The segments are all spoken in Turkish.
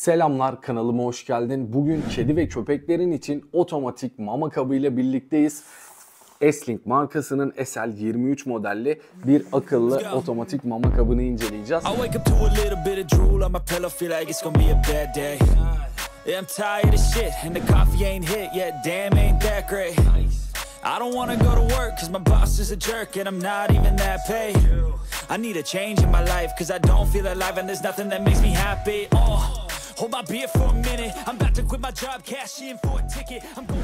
Selamlar kanalıma hoş geldin. Bugün kedi ve köpeklerin için otomatik mama kabı ile birlikteyiz. Eslink markasının SL23 modelli bir akıllı otomatik mama kabını inceleyeceğiz. I don't wanna go to work cause my boss is a jerk and I'm not even that paid. I need a change in my life cause I don't feel alive and there's nothing that makes me happy. Oh.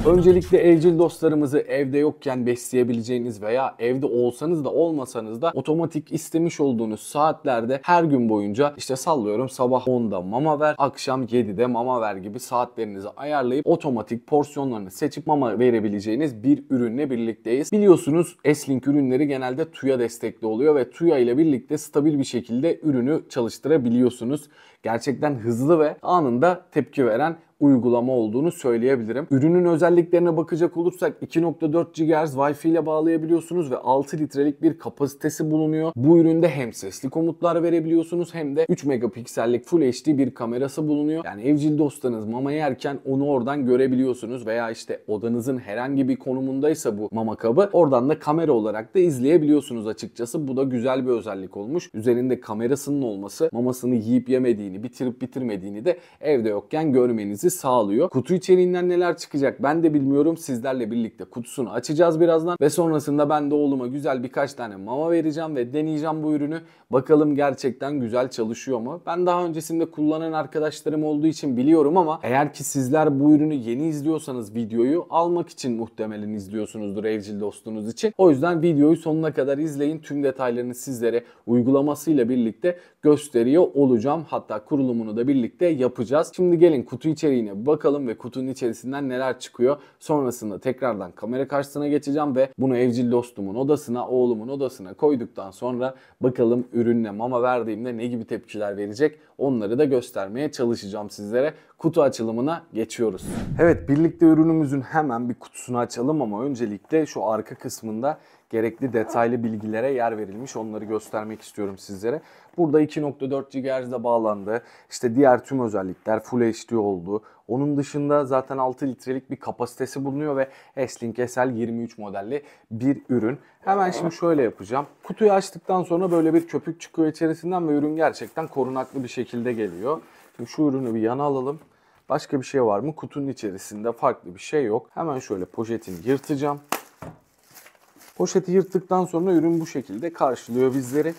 Öncelikle evcil dostlarımızı evde yokken besleyebileceğiniz veya evde olsanız da olmasanız da otomatik istemiş olduğunuz saatlerde her gün boyunca işte sallıyorum sabah 10'da mama ver, akşam 7'de mama ver gibi saatlerinizi ayarlayıp otomatik porsiyonlarını seçip mama verebileceğiniz bir ürünle birlikteyiz. Biliyorsunuz Eslink ürünleri genelde TUYA destekli oluyor ve TUYA ile birlikte stabil bir şekilde ürünü çalıştırabiliyorsunuz gerçekten hızlı ve anında tepki veren uygulama olduğunu söyleyebilirim. Ürünün özelliklerine bakacak olursak 2.4 GHz Wi-Fi ile bağlayabiliyorsunuz ve 6 litrelik bir kapasitesi bulunuyor. Bu üründe hem sesli komutlar verebiliyorsunuz hem de 3 megapiksellik Full HD bir kamerası bulunuyor. Yani evcil dostlarınız mama yerken onu oradan görebiliyorsunuz veya işte odanızın herhangi bir konumundaysa bu mama kabı oradan da kamera olarak da izleyebiliyorsunuz açıkçası. Bu da güzel bir özellik olmuş. Üzerinde kamerasının olması mamasını yiyip yemediğini, bitirip bitirmediğini de evde yokken görmenizi gelmesi sağlıyor. Kutu içeriğinden neler çıkacak ben de bilmiyorum. Sizlerle birlikte kutusunu açacağız birazdan ve sonrasında ben de oğluma güzel birkaç tane mama vereceğim ve deneyeceğim bu ürünü. Bakalım gerçekten güzel çalışıyor mu? Ben daha öncesinde kullanan arkadaşlarım olduğu için biliyorum ama eğer ki sizler bu ürünü yeni izliyorsanız videoyu almak için muhtemelen izliyorsunuzdur evcil dostunuz için. O yüzden videoyu sonuna kadar izleyin. Tüm detaylarını sizlere uygulamasıyla birlikte gösteriyor olacağım. Hatta kurulumunu da birlikte yapacağız. Şimdi gelin kutu içeriğine bakalım ve kutunun içerisinden neler çıkıyor. Sonrasında tekrardan kamera karşısına geçeceğim ve bunu evcil dostumun odasına, oğlumun odasına koyduktan sonra bakalım ürünle mama verdiğimde ne gibi tepkiler verecek Onları da göstermeye çalışacağım sizlere. Kutu açılımına geçiyoruz. Evet birlikte ürünümüzün hemen bir kutusunu açalım ama öncelikle şu arka kısmında gerekli detaylı bilgilere yer verilmiş. Onları göstermek istiyorum sizlere. Burada 2.4 GHz'de bağlandı. İşte diğer tüm özellikler Full HD oldu. Onun dışında zaten 6 litrelik bir kapasitesi bulunuyor ve S-Link SL23 modelli bir ürün. Hemen şimdi şöyle yapacağım. Kutuyu açtıktan sonra böyle bir köpük çıkıyor içerisinden ve ürün gerçekten korunaklı bir şekilde geliyor. Şimdi şu ürünü bir yana alalım. Başka bir şey var mı? Kutunun içerisinde farklı bir şey yok. Hemen şöyle poşetini yırtacağım. Poşeti yırttıktan sonra ürün bu şekilde karşılıyor bizleri.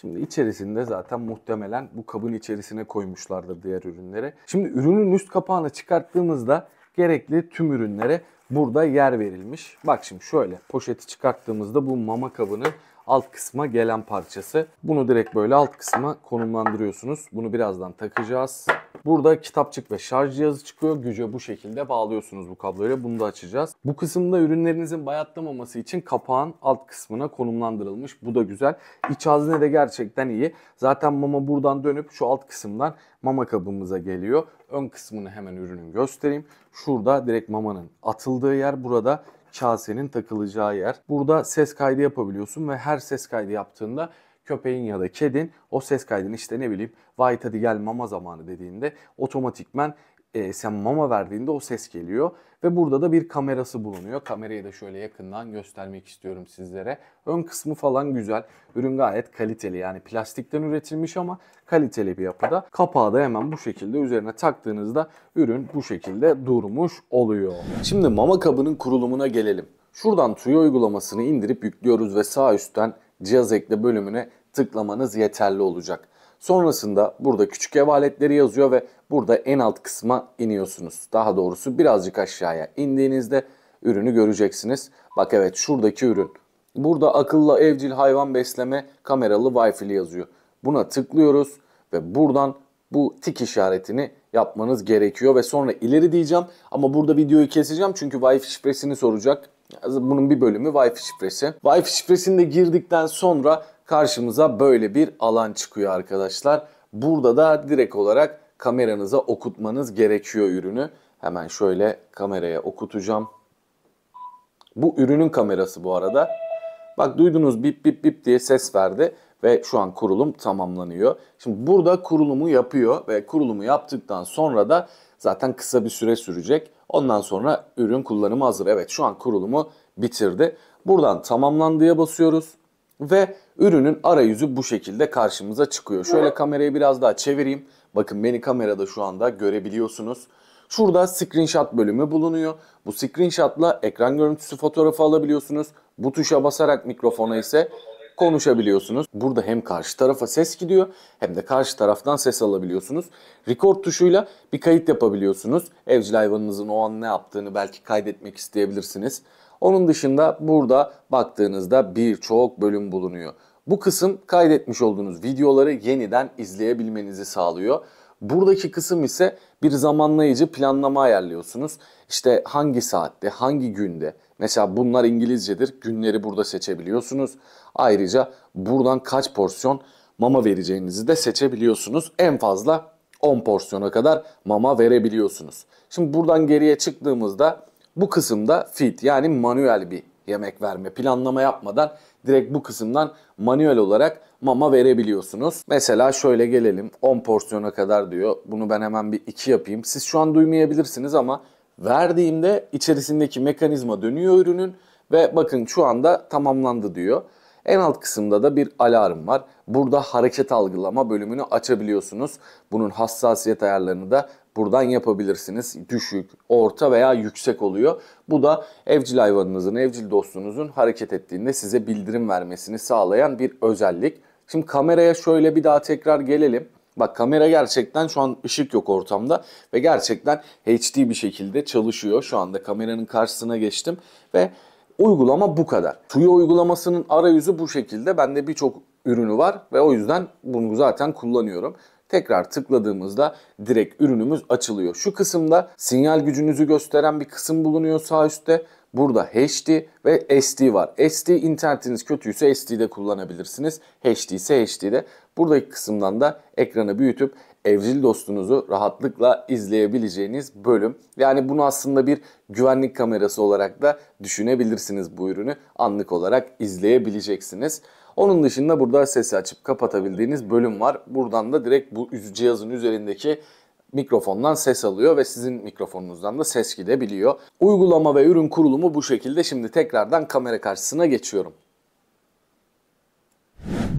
Şimdi içerisinde zaten muhtemelen bu kabın içerisine koymuşlardır diğer ürünleri. Şimdi ürünün üst kapağını çıkarttığımızda gerekli tüm ürünlere burada yer verilmiş. Bak şimdi şöyle poşeti çıkarttığımızda bu mama kabını alt kısma gelen parçası. Bunu direkt böyle alt kısma konumlandırıyorsunuz. Bunu birazdan takacağız. Burada kitapçık ve şarj cihazı çıkıyor. Güce bu şekilde bağlıyorsunuz bu kabloyla. Bunu da açacağız. Bu kısımda ürünlerinizin bayatlamaması için kapağın alt kısmına konumlandırılmış. Bu da güzel. İç hazne de gerçekten iyi. Zaten mama buradan dönüp şu alt kısımdan mama kabımıza geliyor. Ön kısmını hemen ürünün göstereyim. Şurada direkt mamanın atıldığı yer burada kasenin takılacağı yer. Burada ses kaydı yapabiliyorsun ve her ses kaydı yaptığında köpeğin ya da kedin o ses kaydını işte ne bileyim White hadi gel mama zamanı dediğinde otomatikmen e, sen mama verdiğinde o ses geliyor. Ve burada da bir kamerası bulunuyor. Kamerayı da şöyle yakından göstermek istiyorum sizlere. Ön kısmı falan güzel. Ürün gayet kaliteli yani plastikten üretilmiş ama kaliteli bir yapıda. Kapağı da hemen bu şekilde üzerine taktığınızda ürün bu şekilde durmuş oluyor. Şimdi mama kabının kurulumuna gelelim. Şuradan Tuya uygulamasını indirip yüklüyoruz ve sağ üstten cihaz ekle bölümüne tıklamanız yeterli olacak. Sonrasında burada küçük ev aletleri yazıyor ve burada en alt kısma iniyorsunuz. Daha doğrusu birazcık aşağıya indiğinizde ürünü göreceksiniz. Bak evet şuradaki ürün. Burada akıllı evcil hayvan besleme kameralı Wi-Fi'li yazıyor. Buna tıklıyoruz ve buradan bu tik işaretini yapmanız gerekiyor ve sonra ileri diyeceğim ama burada videoyu keseceğim çünkü Wi-Fi şifresini soracak. Bunun bir bölümü Wi-Fi şifresi. Wi-Fi şifresini de girdikten sonra karşımıza böyle bir alan çıkıyor arkadaşlar. Burada da direkt olarak kameranıza okutmanız gerekiyor ürünü. Hemen şöyle kameraya okutacağım. Bu ürünün kamerası bu arada. Bak duydunuz bip bip bip diye ses verdi ve şu an kurulum tamamlanıyor. Şimdi burada kurulumu yapıyor ve kurulumu yaptıktan sonra da zaten kısa bir süre sürecek. Ondan sonra ürün kullanımı hazır. Evet şu an kurulumu bitirdi. Buradan tamamlandıya basıyoruz ve Ürünün arayüzü bu şekilde karşımıza çıkıyor. Şöyle kamerayı biraz daha çevireyim. Bakın beni kamerada şu anda görebiliyorsunuz. Şurada screenshot bölümü bulunuyor. Bu screenshotla ekran görüntüsü fotoğrafı alabiliyorsunuz. Bu tuşa basarak mikrofona ise konuşabiliyorsunuz. Burada hem karşı tarafa ses gidiyor hem de karşı taraftan ses alabiliyorsunuz. Record tuşuyla bir kayıt yapabiliyorsunuz. Evcil hayvanınızın o an ne yaptığını belki kaydetmek isteyebilirsiniz. Onun dışında burada baktığınızda birçok bölüm bulunuyor. Bu kısım kaydetmiş olduğunuz videoları yeniden izleyebilmenizi sağlıyor. Buradaki kısım ise bir zamanlayıcı planlama ayarlıyorsunuz. İşte hangi saatte, hangi günde. Mesela bunlar İngilizcedir. Günleri burada seçebiliyorsunuz. Ayrıca buradan kaç porsiyon mama vereceğinizi de seçebiliyorsunuz. En fazla 10 porsiyona kadar mama verebiliyorsunuz. Şimdi buradan geriye çıktığımızda bu kısımda feed yani manuel bir yemek verme. Planlama yapmadan direkt bu kısımdan manuel olarak mama verebiliyorsunuz. Mesela şöyle gelelim 10 porsiyona kadar diyor. Bunu ben hemen bir 2 yapayım. Siz şu an duymayabilirsiniz ama verdiğimde içerisindeki mekanizma dönüyor ürünün ve bakın şu anda tamamlandı diyor. En alt kısımda da bir alarm var. Burada hareket algılama bölümünü açabiliyorsunuz. Bunun hassasiyet ayarlarını da buradan yapabilirsiniz. Düşük, orta veya yüksek oluyor. Bu da evcil hayvanınızın, evcil dostunuzun hareket ettiğinde size bildirim vermesini sağlayan bir özellik. Şimdi kameraya şöyle bir daha tekrar gelelim. Bak kamera gerçekten şu an ışık yok ortamda ve gerçekten HD bir şekilde çalışıyor. Şu anda kameranın karşısına geçtim ve uygulama bu kadar. Tuya uygulamasının arayüzü bu şekilde. Bende birçok ürünü var ve o yüzden bunu zaten kullanıyorum. Tekrar tıkladığımızda direkt ürünümüz açılıyor. Şu kısımda sinyal gücünüzü gösteren bir kısım bulunuyor sağ üstte. Burada HD ve SD var. SD internetiniz kötüyse SD'de kullanabilirsiniz. HD ise HD'de. Buradaki kısımdan da ekranı büyütüp evcil dostunuzu rahatlıkla izleyebileceğiniz bölüm. Yani bunu aslında bir güvenlik kamerası olarak da düşünebilirsiniz bu ürünü. Anlık olarak izleyebileceksiniz. Onun dışında burada sesi açıp kapatabildiğiniz bölüm var. Buradan da direkt bu cihazın üzerindeki mikrofondan ses alıyor ve sizin mikrofonunuzdan da ses gidebiliyor. Uygulama ve ürün kurulumu bu şekilde. Şimdi tekrardan kamera karşısına geçiyorum.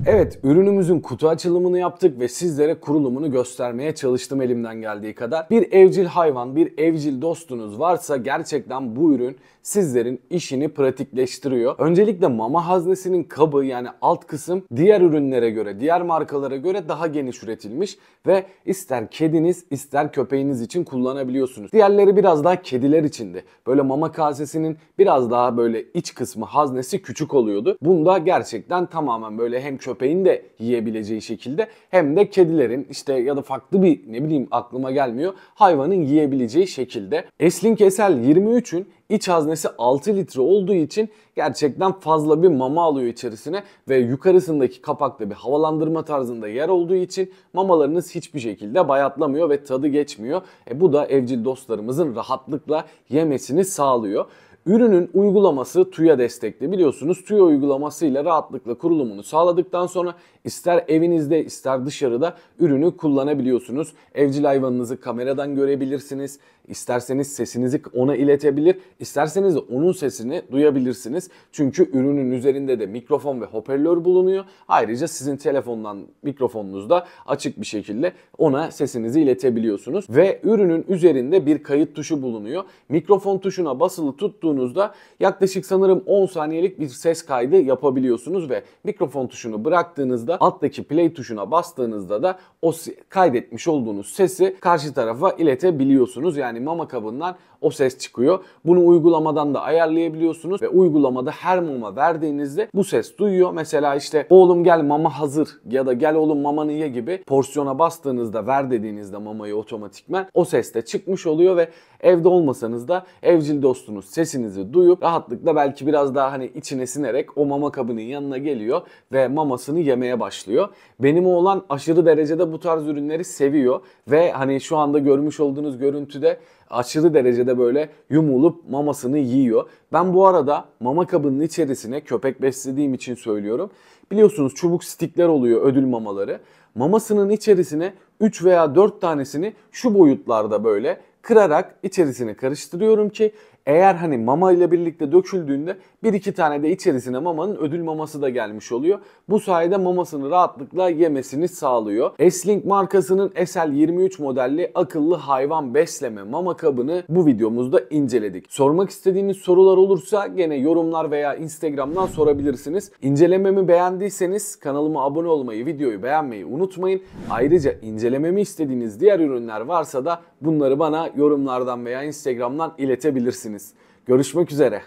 Evet, ürünümüzün kutu açılımını yaptık ve sizlere kurulumunu göstermeye çalıştım elimden geldiği kadar. Bir evcil hayvan, bir evcil dostunuz varsa gerçekten bu ürün sizlerin işini pratikleştiriyor. Öncelikle mama haznesinin kabı yani alt kısım diğer ürünlere göre, diğer markalara göre daha geniş üretilmiş ve ister kediniz ister köpeğiniz için kullanabiliyorsunuz. Diğerleri biraz daha kediler içindi. Böyle mama kasesinin biraz daha böyle iç kısmı haznesi küçük oluyordu. Bunda gerçekten tamamen böyle hem köpeğiniz köpeğin de yiyebileceği şekilde hem de kedilerin işte ya da farklı bir ne bileyim aklıma gelmiyor hayvanın yiyebileceği şekilde. Eslin Kesel 23'ün iç haznesi 6 litre olduğu için gerçekten fazla bir mama alıyor içerisine ve yukarısındaki kapakta bir havalandırma tarzında yer olduğu için mamalarınız hiçbir şekilde bayatlamıyor ve tadı geçmiyor. E bu da evcil dostlarımızın rahatlıkla yemesini sağlıyor. Ürünün uygulaması TÜYA destekli. Biliyorsunuz TÜYA uygulamasıyla rahatlıkla kurulumunu sağladıktan sonra ister evinizde ister dışarıda ürünü kullanabiliyorsunuz. Evcil hayvanınızı kameradan görebilirsiniz. İsterseniz sesinizi ona iletebilir, isterseniz onun sesini duyabilirsiniz. Çünkü ürünün üzerinde de mikrofon ve hoparlör bulunuyor. Ayrıca sizin telefondan mikrofonunuzda açık bir şekilde ona sesinizi iletebiliyorsunuz ve ürünün üzerinde bir kayıt tuşu bulunuyor. Mikrofon tuşuna basılı tuttuğunuz olduğunuzda yaklaşık sanırım 10 saniyelik bir ses kaydı yapabiliyorsunuz ve mikrofon tuşunu bıraktığınızda alttaki play tuşuna bastığınızda da o kaydetmiş olduğunuz sesi karşı tarafa iletebiliyorsunuz. Yani mama kabından o ses çıkıyor. Bunu uygulamadan da ayarlayabiliyorsunuz ve uygulamada her mama verdiğinizde bu ses duyuyor. Mesela işte oğlum gel mama hazır ya da gel oğlum mamanı ye gibi porsiyona bastığınızda ver dediğinizde mamayı otomatikmen o ses de çıkmış oluyor ve evde olmasanız da evcil dostunuz sesini sesinizi duyup rahatlıkla belki biraz daha hani içine sinerek o mama kabının yanına geliyor ve mamasını yemeye başlıyor. Benim oğlan aşırı derecede bu tarz ürünleri seviyor ve hani şu anda görmüş olduğunuz görüntüde aşırı derecede böyle yumulup mamasını yiyor. Ben bu arada mama kabının içerisine köpek beslediğim için söylüyorum. Biliyorsunuz çubuk stikler oluyor ödül mamaları. Mamasının içerisine 3 veya 4 tanesini şu boyutlarda böyle kırarak içerisine karıştırıyorum ki eğer hani mama ile birlikte döküldüğünde bir iki tane de içerisine mamanın ödül maması da gelmiş oluyor. Bu sayede mamasını rahatlıkla yemesini sağlıyor. Eslink markasının SL23 modelli akıllı hayvan besleme mama kabını bu videomuzda inceledik. Sormak istediğiniz sorular olursa gene yorumlar veya Instagram'dan sorabilirsiniz. İncelememi beğendiyseniz kanalıma abone olmayı, videoyu beğenmeyi unutmayın. Ayrıca incelememi istediğiniz diğer ürünler varsa da bunları bana yorumlardan veya Instagram'dan iletebilirsiniz edebilirsiniz. Görüşmek üzere.